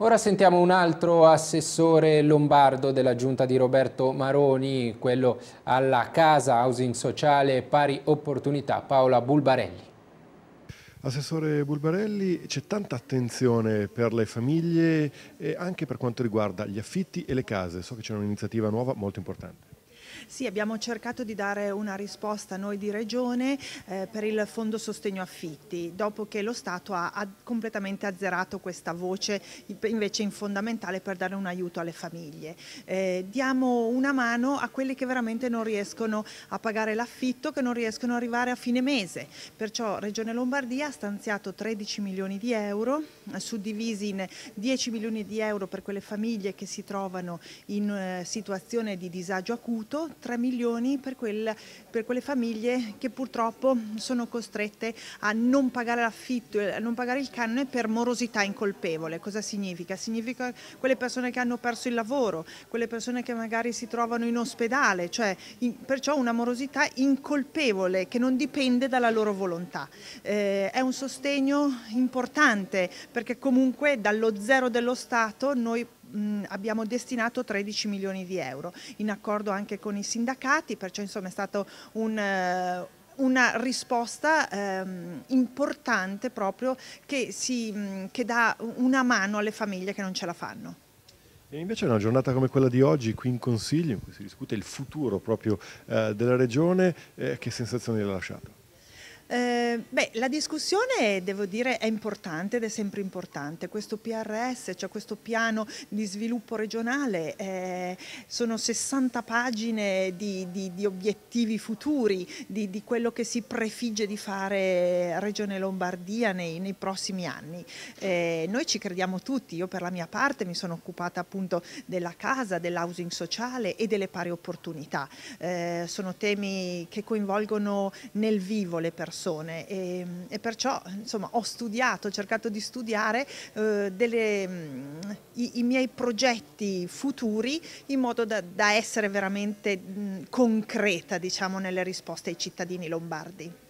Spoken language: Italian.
Ora sentiamo un altro assessore lombardo della giunta di Roberto Maroni, quello alla casa housing sociale pari opportunità, Paola Bulbarelli. Assessore Bulbarelli, c'è tanta attenzione per le famiglie e anche per quanto riguarda gli affitti e le case. So che c'è un'iniziativa nuova molto importante. Sì, abbiamo cercato di dare una risposta noi di Regione eh, per il Fondo Sostegno Affitti, dopo che lo Stato ha, ha completamente azzerato questa voce invece in fondamentale per dare un aiuto alle famiglie. Eh, diamo una mano a quelli che veramente non riescono a pagare l'affitto, che non riescono ad arrivare a fine mese, perciò Regione Lombardia ha stanziato 13 milioni di euro, suddivisi in 10 milioni di euro per quelle famiglie che si trovano in eh, situazione di disagio acuto, 3 milioni per, quel, per quelle famiglie che purtroppo sono costrette a non pagare l'affitto, a non pagare il canone per morosità incolpevole. Cosa significa? Significa quelle persone che hanno perso il lavoro, quelle persone che magari si trovano in ospedale, cioè in, perciò una morosità incolpevole che non dipende dalla loro volontà. Eh, è un sostegno importante perché comunque dallo zero dello Stato noi mh, mm, abbiamo destinato 13 milioni di euro in accordo anche con i sindacati, perciò insomma è stato un eh, una risposta ehm, importante proprio che, si, mm, che, dà una mano alle famiglie che non ce la fanno. E invece una giornata come quella di oggi qui in Consiglio in cui si discute il futuro proprio eh, della Regione, eh, che le ha lasciato? Eh, beh, la discussione, devo dire, è importante ed è sempre importante. Questo PRS, cioè questo piano di sviluppo regionale, eh, sono 60 pagine di, di, di obiettivi futuri, di, di, quello che si prefigge di fare Regione Lombardia nei, nei prossimi anni. Eh, noi ci crediamo tutti, io per la mia parte mi sono occupata appunto della casa, dell'housing sociale e delle pari opportunità. Eh, sono temi che coinvolgono nel vivo le persone persone e, ehm, e perciò insomma, ho studiato, ho cercato di studiare eh, delle, mm, i, i, miei progetti futuri in modo da, da essere veramente mh, mm, concreta diciamo, nelle risposte ai cittadini lombardi.